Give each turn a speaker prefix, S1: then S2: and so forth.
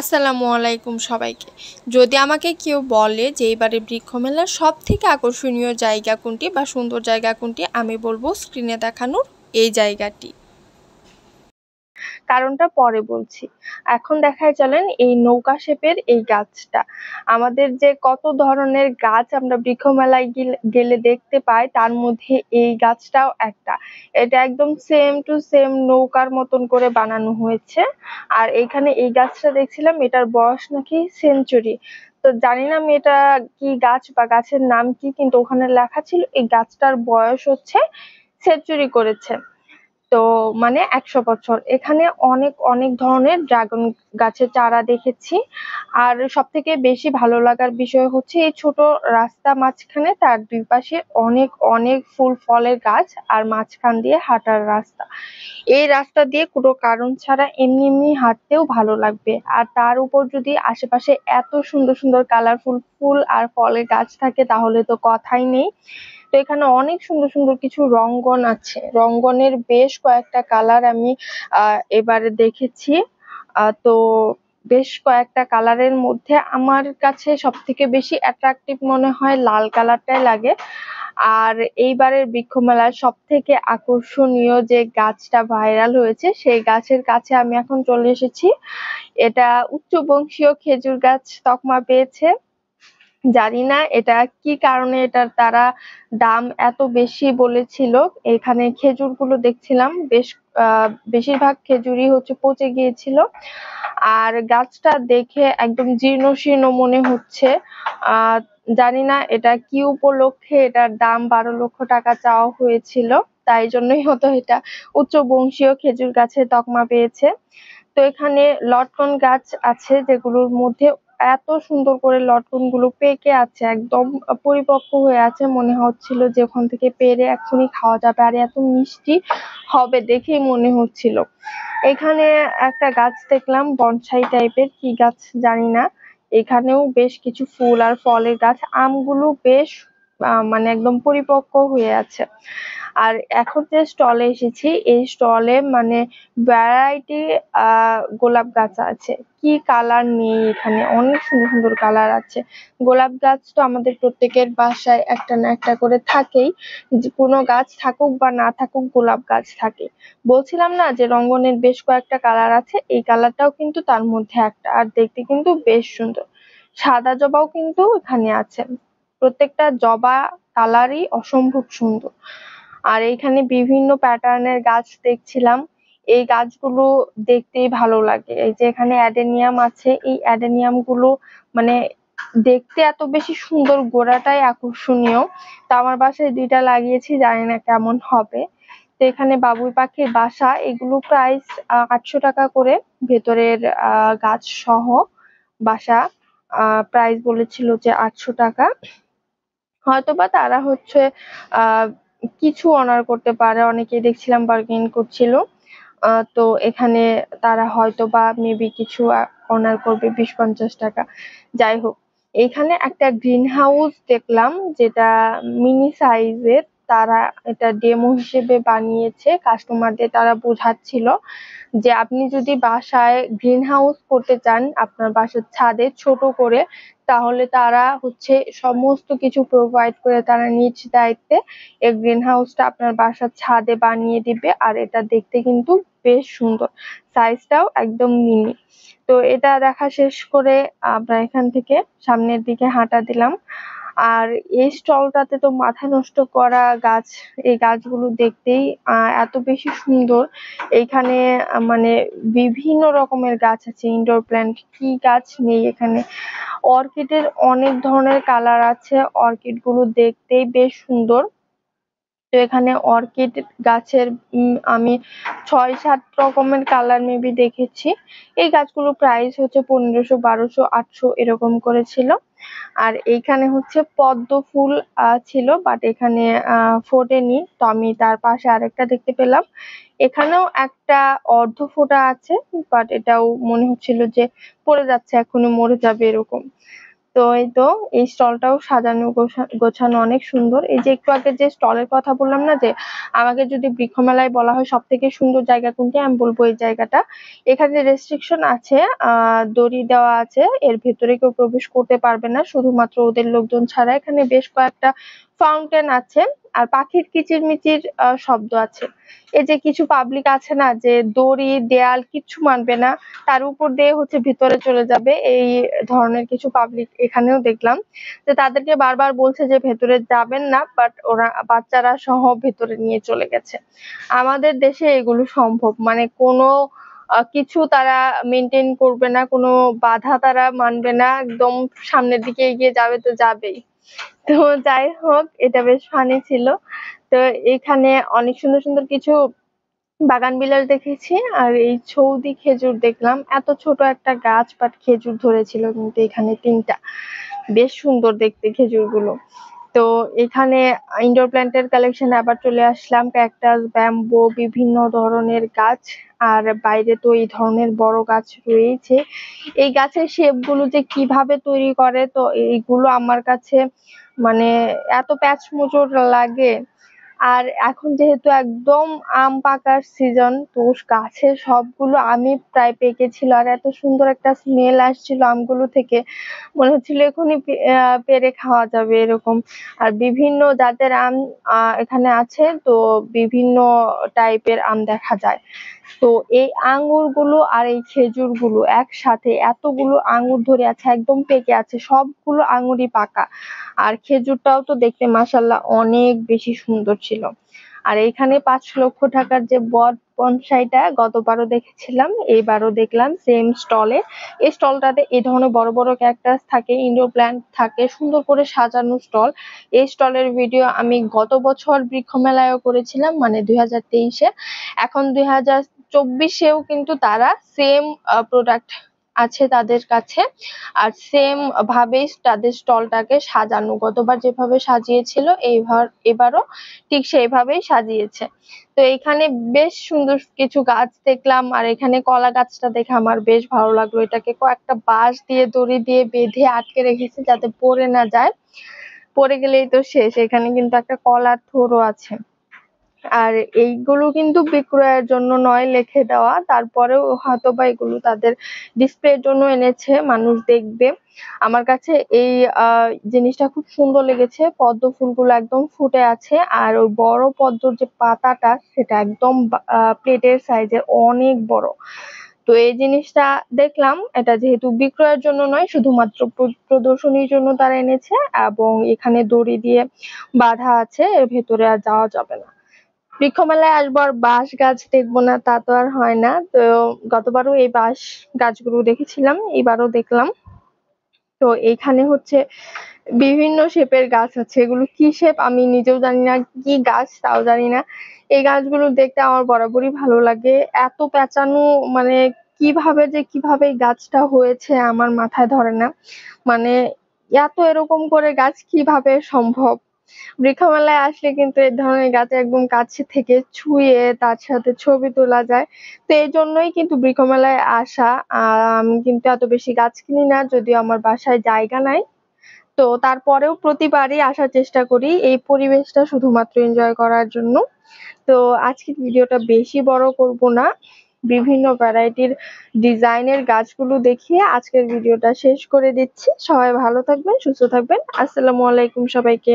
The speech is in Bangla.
S1: আসসালামু আলাইকুম সবাইকে যদি আমাকে কেউ বলে যে এইবারে বৃক্ষমেলা সব থেকে আকর্ষণীয় জায়গা কোনটি বা সুন্দর জায়গা কোনটি আমি বলবো স্ক্রিনে দেখানোর এই জায়গাটি কারণটা পরে বলছি এখন দেখায় চলেন এই নৌকা শেপের এই গাছটা আমাদের যে কত ধরনের গাছ আমরা বৃক্ষমেলায় গেলে দেখতে পাই তার মধ্যে এই গাছটাও একটা এটা একদম সেম টু সেম নৌকার মতন করে বানানো হয়েছে আর এখানে এই গাছটা দেখছিলাম এটার বয়স নাকি সেঞ্চুরি তো জানি না এটা কি গাছ বা গাছের নাম কি কিন্তু ওখানে লেখা ছিল এই গাছটার বয়স হচ্ছে সেঞ্চুরি করেছে তো মানে একশো বছর এখানে অনেক অনেক ধরনের ড্রাগন গাছের চারা দেখেছি আর সব থেকে বেশি ভালো লাগার বিষয় হচ্ছে এই ছোট রাস্তা মাঝখানে তার দুই পাশে অনেক অনেক ফুল ফলের গাছ আর মাঝখান দিয়ে হাঁটার রাস্তা এই রাস্তা দিয়ে কোনো কারণ ছাড়া এমনি এমনি হাঁটতেও ভালো লাগবে আর তার উপর যদি আশেপাশে এত সুন্দর সুন্দর কালারফুল ফুল আর ফলের গাছ থাকে তাহলে তো কথাই নেই তো এখানে অনেক সুন্দর সুন্দর কিছু রঙ্গন আছে রঙ্গনের বেশ কয়েকটা কালার আমি এবারে দেখেছি তো বেশ কয়েকটা কালারের মধ্যে আমার কাছে সব থেকে বেশি অ্যাট্রাকটিভ মনে হয় লাল কালারটাই লাগে আর এইবারের বৃক্ষমেলার সব থেকে আকর্ষণীয় যে গাছটা ভাইরাল হয়েছে সেই গাছের কাছে আমি এখন চলে এসেছি এটা উচ্চবংশীয় খেজুর গাছ তকমা পেয়েছে জানি না এটা কি কারণে এটার তারা দাম এত বেশি বলেছিল এখানে খেজুরগুলো দেখছিলাম বেশ বেশিরভাগ খেজুরই হচ্ছে পচে গিয়েছিল আর গাছটা দেখে একদম জীর্ণ শীর্ণ মনে হচ্ছে জানি না এটা কি উপলক্ষে এটার দাম বারো লক্ষ টাকা চাওয়া হয়েছিল তাই জন্যই হতো এটা উচ্চ বংশীয় খেজুর গাছের তকমা পেয়েছে তো এখানে লটকন গাছ আছে যেগুলোর মধ্যে এত সুন্দর করে লটকন গুলো পেকে আছে একদম পরিপক্ক হয়ে আছে মনে হচ্ছিল যে ওখান থেকে পেরে এখনই খাওয়া যাবে আর এত মিষ্টি হবে দেখেই মনে হচ্ছিল এখানে একটা গাছ দেখলাম বনসাই টাইপের কি গাছ জানি না এখানেও বেশ কিছু ফুল আর ফলের গাছ আমগুলো বেশ মানে একদম পরিপক্ক হয়ে আছে আর এখন যে স্টলে এসেছি এই স্টলে মানে ভ্যারাইটি গোলাপ গাছ আছে কি কালার নেই এখানে অনেক সুন্দর সুন্দর কালার আছে গোলাপ গাছ তো আমাদের প্রত্যেকের বাসায় একটা না একটা করে থাকেই কোনো গাছ থাকুক বা না থাকুক গোলাপ গাছ থাকে বলছিলাম না যে রঙ্গনের বেশ কয়েকটা কালার আছে এই কালারটাও কিন্তু তার মধ্যে একটা আর দেখতে কিন্তু বেশ সুন্দর সাদা জবাও কিন্তু এখানে আছে প্রত্যেকটা জবা কালারই অসম্ভব সুন্দর আর এইখানে বিভিন্ন প্যাটার্নের গাছ দেখছিলাম এই গাছগুলো দেখতেই ভালো লাগে এই যে এখানে অ্যাডেনিয়াম আছে এই অ্যাডেনিয়াম গুলো মানে দেখতে এত বেশি সুন্দর গোড়াটাই আকর্ষণীয় তা আমার বাসায় দুইটা লাগিয়েছি জানি না কেমন হবে তো এখানে বাবুই পাখির বাসা এগুলো প্রাইস আটশো টাকা করে ভেতরের গাছ সহ বাসা প্রাইস বলেছিল যে আটশো টাকা হয়তোবা তারা হচ্ছে কিছু অনার করতে পারে অনেকেই দেখছিলাম বার্গেন করছিল তো এখানে তারা হয়তো বা মেবি কিছু অনার করবে বিশ পঞ্চাশ টাকা যাই হোক এখানে একটা গ্রিন হাউস দেখলাম যেটা মিনি সাইজের তারা এটা ডেমো হিসেবে বানিয়েছে কাস্টমারদের তারা বোঝাচ্ছিল যে আপনি যদি বাসায় গ্রিন হাউস করতে চান আপনার বাসার ছাদে ছোট করে তাহলে তারা হচ্ছে সমস্ত কিছু প্রোভাইড করে তারা নিজ দায়িত্বে এই গ্রিন হাউসটা আপনার বাসার ছাদে বানিয়ে দিবে আর এটা দেখতে কিন্তু বেশ সুন্দর সাইজটাও একদম মিনি তো এটা দেখা শেষ করে আমরা এখান থেকে সামনের দিকে হাঁটা দিলাম আর এই স্টলটাতে তো মাথা নষ্ট করা গাছ এই গাছগুলো দেখতেই আহ এত বেশি সুন্দর এইখানে মানে বিভিন্ন রকমের গাছ আছে ইনডোর প্ল্যান্ট কি গাছ নেই এখানে অর্কিডের অনেক ধরনের কালার আছে অর্কিড গুলো দেখতেই বেশ সুন্দর তো এখানে অর্কিড গাছের আমি ছয় সাত রকমের কালার মেবি দেখেছি এই গাছগুলো প্রাইস হচ্ছে পনেরোশো বারোশো আটশো এরকম ছিল আর এইখানে হচ্ছে পদ্ম ফুল ছিল বাট এখানে ফোটেনি তো আমি তার পাশে আরেকটা দেখতে পেলাম এখানেও একটা অর্ধ ফোটা আছে বাট এটাও মনে হচ্ছিল যে পড়ে যাচ্ছে এখনো মরে যাবে এরকম তো এই তো এই স্টলটাও সাজানো গোছানো অনেক সুন্দর এই যে একটু আগে যে স্টলের কথা বললাম না যে আমাকে যদি বৃক্ষমেলায় বলা হয় সব থেকে সুন্দর জায়গা কোনটি আমি বলবো এই জায়গাটা এখানে রেস্ট্রিকশন আছে দড়ি দেওয়া আছে এর ভেতরে কেউ প্রবেশ করতে পারবে না শুধুমাত্র ওদের লোকজন ছাড়া এখানে বেশ কয়েকটা ফাউন্টেন আছে আর পাখির কিচিরমিচির শব্দ আছে এই যে কিছু পাবলিক আছে না যে দড়ি দেয়াল কিছু মানবে না তার উপর দিয়ে হচ্ছে ভিতরে চলে যাবে এই ধরনের কিছু পাবলিক এখানেও দেখলাম যে তাদেরকে বারবার বলছে যে ভেতরে যাবেন না বাট ওরা বাচ্চারা সহ ভেতরে নিয়ে চলে গেছে আমাদের দেশে এগুলো সম্ভব মানে কোনো কিছু তারা মেনটেন করবে না কোনো বাধা তারা মানবে না একদম সামনের দিকে এগিয়ে যাবে তো যাবেই তো যাই হোক এটা বেশ ফানি ছিল তো এখানে অনেক সুন্দর সুন্দর কিছু বাগান বিলাস দেখেছি আর এই ছৌদি খেজুর দেখলাম এত ছোট একটা গাছ বাট খেজুর ধরেছিল কিন্তু এখানে তিনটা বেশ সুন্দর দেখতে খেজুর গুলো তো এখানে ইনডোর প্ল্যান্টের কালেকশন আবার চলে আসলাম ক্যাকটাস ব্যাম্বো বিভিন্ন ধরনের গাছ আর বাইরে তো এই ধরনের বড় গাছ রয়েছে এই গাছের শেপগুলো যে কিভাবে তৈরি করে তো এইগুলো আমার কাছে মানে এত প্যাচমোচড় লাগে আর এখন যেহেতু একদম আম পাকার সিজন তো গাছের সবগুলো আমই প্রায় পেকেছিল আর এত সুন্দর একটা স্মেল আসছিল আমগুলো থেকে মনে হচ্ছিল এখনই পেরে খাওয়া যাবে এরকম আর বিভিন্ন জাতের আম এখানে আছে তো বিভিন্ন টাইপের আম দেখা যায় তো এই আঙ্গুরগুলো আর এই খেজুরগুলো একসাথে এতগুলো আঙ্গুর ধরে আছে একদম পেকে আছে সবগুলো আঙুরই পাকা আর খেজুরটাও তো দেখতে মাসাল্লাহ অনেক বেশি সুন্দর ছিল আর এইখানে পাঁচ লক্ষ টাকার যে বট বনসাইটা গতবারও দেখেছিলাম এইবারও দেখলাম সেম স্টলে এই স্টলটাতে এই ধরনের বড় বড় ক্যাকটাস থাকে ইনডোর প্ল্যান্ট থাকে সুন্দর করে সাজানো স্টল এই স্টলের ভিডিও আমি গত বছর বৃক্ষ মেলায়ও করেছিলাম মানে দুই হাজার তেইশে এখন দুই হাজার চব্বিশেও কিন্তু তারা সেম প্রোডাক্ট আছে তাদের কাছে আর সেম ভাবে তাদের স্টলটাকে সাজানো গতবার যেভাবে সাজিয়েছিল এইবার এবারও ঠিক সেইভাবেই সাজিয়েছে তো এখানে বেশ সুন্দর কিছু গাছ দেখলাম আর এখানে কলা গাছটা দেখে আমার বেশ ভালো লাগলো এটাকে কয়েকটা বাঁশ দিয়ে দড়ি দিয়ে বেঁধে আটকে রেখেছে যাতে পড়ে না যায় পড়ে গেলেই তো শেষ এখানে কিন্তু একটা কলার থোরও আছে আর এইগুলো কিন্তু বিক্রয়ের জন্য নয় লেখে দেওয়া তারপরেও হয়তো বা এগুলো তাদের ডিসপ্লের জন্য এনেছে মানুষ দেখবে আমার কাছে এই জিনিসটা খুব সুন্দর লেগেছে পদ্ম ফুলগুলো একদম ফুটে আছে আর ওই বড় পদ্মর যে পাতাটা সেটা একদম প্লেটের সাইজের অনেক বড় তো এই জিনিসটা দেখলাম এটা যেহেতু বিক্রয়ের জন্য নয় শুধুমাত্র প্রদর্শনীর জন্য তারা এনেছে এবং এখানে দড়ি দিয়ে বাধা আছে এর ভেতরে আর যাওয়া যাবে না বৃক্ষমেলায় আসবো আর বাঁশ গাছ দেখবো না তা তো আর হয় না তো গতবারও এই বাঁশ গাছগুলো দেখেছিলাম এবারও দেখলাম তো এইখানে হচ্ছে বিভিন্ন শেপের গাছ আছে এগুলো কি শেপ আমি নিজেও জানি না কি গাছ তাও জানি না এই গাছগুলো দেখতে আমার বরাবরই ভালো লাগে এত প্যাঁচানো মানে কিভাবে যে কিভাবে গাছটা হয়েছে আমার মাথায় ধরে না মানে এত এরকম করে গাছ কিভাবে সম্ভব বৃক্ষমেলায় আসলে কিন্তু এই ধরনের গাছ একদম কাছে থেকে ছুঁয়ে তার সাথে ছবি তোলা যায় তো এই জন্যই কিন্তু বৃক্ষমেলায় আসা আমি কিন্তু এত বেশি গাছ কিনি না যদিও আমার বাসায় জায়গা নাই তো তারপরেও প্রতিবারই আসার চেষ্টা করি এই পরিবেশটা শুধুমাত্র এনজয় করার জন্য তো আজকের ভিডিওটা বেশি বড় করব না বিভিন্ন ভ্যারাইটির ডিজাইনের গাছগুলো দেখিয়ে আজকের ভিডিওটা শেষ করে দিচ্ছি সবাই ভালো থাকবেন সুস্থ থাকবেন আসসালামু আলাইকুম সবাইকে